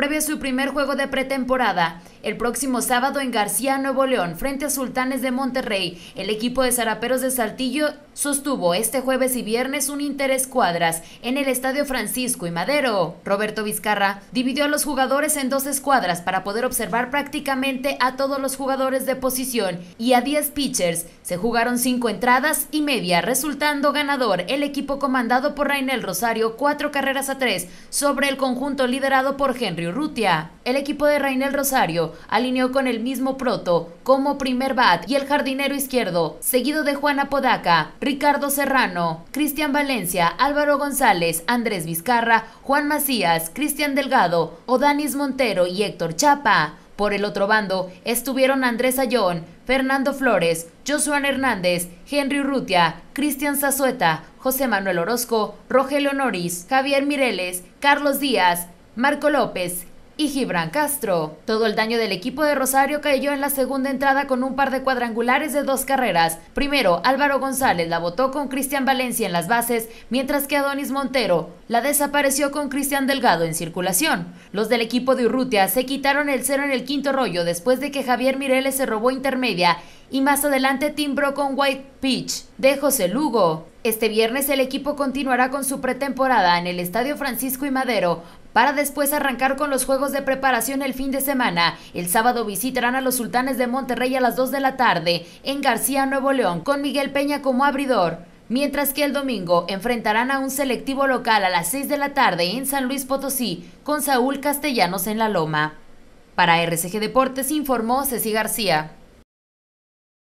previo a su primer juego de pretemporada. El próximo sábado en García, Nuevo León, frente a Sultanes de Monterrey, el equipo de Zaraperos de Saltillo sostuvo este jueves y viernes un interés cuadras en el Estadio Francisco y Madero. Roberto Vizcarra dividió a los jugadores en dos escuadras para poder observar prácticamente a todos los jugadores de posición y a 10 pitchers. Se jugaron cinco entradas y media, resultando ganador el equipo comandado por Rainel Rosario, cuatro carreras a tres, sobre el conjunto liderado por Henry Rutia. El equipo de Rainel Rosario alineó con el mismo Proto como primer bat y el jardinero izquierdo, seguido de Juana Podaca, Ricardo Serrano, Cristian Valencia, Álvaro González, Andrés Vizcarra, Juan Macías, Cristian Delgado, Odanis Montero y Héctor Chapa. Por el otro bando estuvieron Andrés Ayón, Fernando Flores, Josuan Hernández, Henry Rutia, Cristian Zazueta, José Manuel Orozco, Rogelio Noris, Javier Mireles, Carlos Díaz, Marco López y Gibran Castro. Todo el daño del equipo de Rosario cayó en la segunda entrada con un par de cuadrangulares de dos carreras. Primero, Álvaro González la botó con Cristian Valencia en las bases, mientras que Adonis Montero la desapareció con Cristian Delgado en circulación. Los del equipo de Urrutia se quitaron el cero en el quinto rollo después de que Javier Mireles se robó intermedia y más adelante timbró con White Pitch de José Lugo. Este viernes el equipo continuará con su pretemporada en el Estadio Francisco y Madero para después arrancar con los juegos de preparación el fin de semana. El sábado visitarán a los Sultanes de Monterrey a las 2 de la tarde en García, Nuevo León, con Miguel Peña como abridor. Mientras que el domingo enfrentarán a un selectivo local a las 6 de la tarde en San Luis Potosí con Saúl Castellanos en la Loma. Para RCG Deportes informó Ceci García.